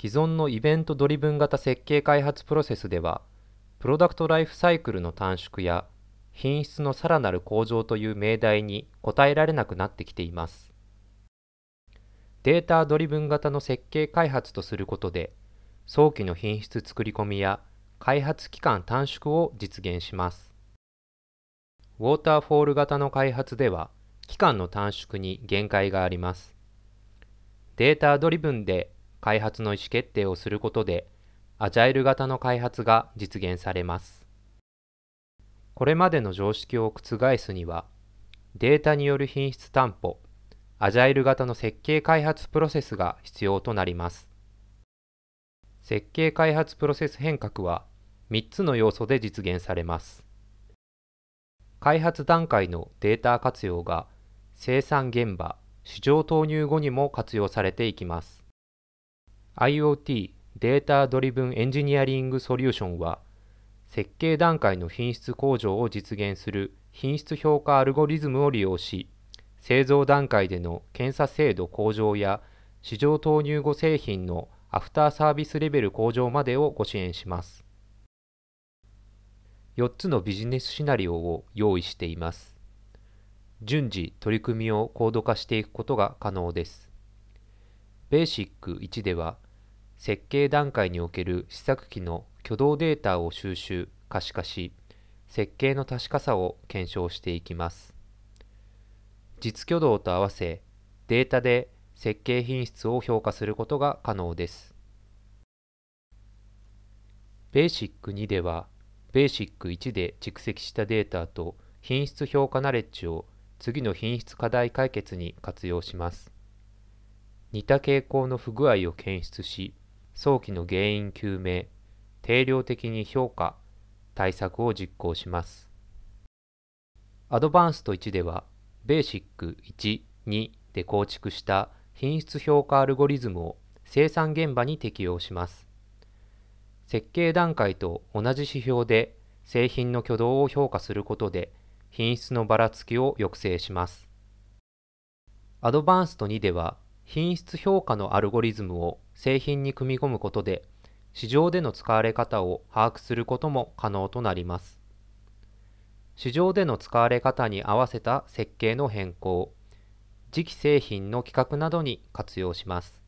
既存のイベントドリブン型設計開発プロセスでは、プロダクトライフサイクルの短縮や品質のさらなる向上という命題に応えられなくなってきています。データドリブン型の設計開発とすることで、早期の品質作り込みや開発期間短縮を実現します。ウォーターフォール型の開発では、期間の短縮に限界があります。データドリブンで開発の意思決定をすることで、アジャイル型の開発が実現されます。これまでの常識を覆すには、データによる品質担保、アジャイル型の設計開発プロセスが必要となります。設計開発プロセス変革は3つの要素で実現されます。開発段階のデータ活用が生産現場、市場投入後にも活用されていきます。IoT データドリブンエンジニアリングソリューションは設計段階の品質向上を実現する品質評価アルゴリズムを利用し製造段階での検査精度向上や市場投入後製品のアフターサービスレベル向上までをご支援します4つのビジネスシナリオを用意しています順次取り組みを高度化していくことが可能ですベーシック1では設計段階における試作機の挙動データを収集・可視化し、設計の確かさを検証していきます。実挙動と合わせ、データで設計品質を評価することが可能です。ベーシック2では、ベーシック1で蓄積したデータと品質評価ナレッジを次の品質課題解決に活用します。似た傾向の不具合を検出し、早期の原因究明、定量的に評価、対策を実行します。アドバンスト1では、ベーシック1、2で構築した品質評価アルゴリズムを生産現場に適用します。設計段階と同じ指標で製品の挙動を評価することで品質のばらつきを抑制します。アドバンスト2では品質評価のアルゴリズムを製品に組み込むことで市場での使われ方を把握することも可能となります市場での使われ方に合わせた設計の変更次期製品の企画などに活用します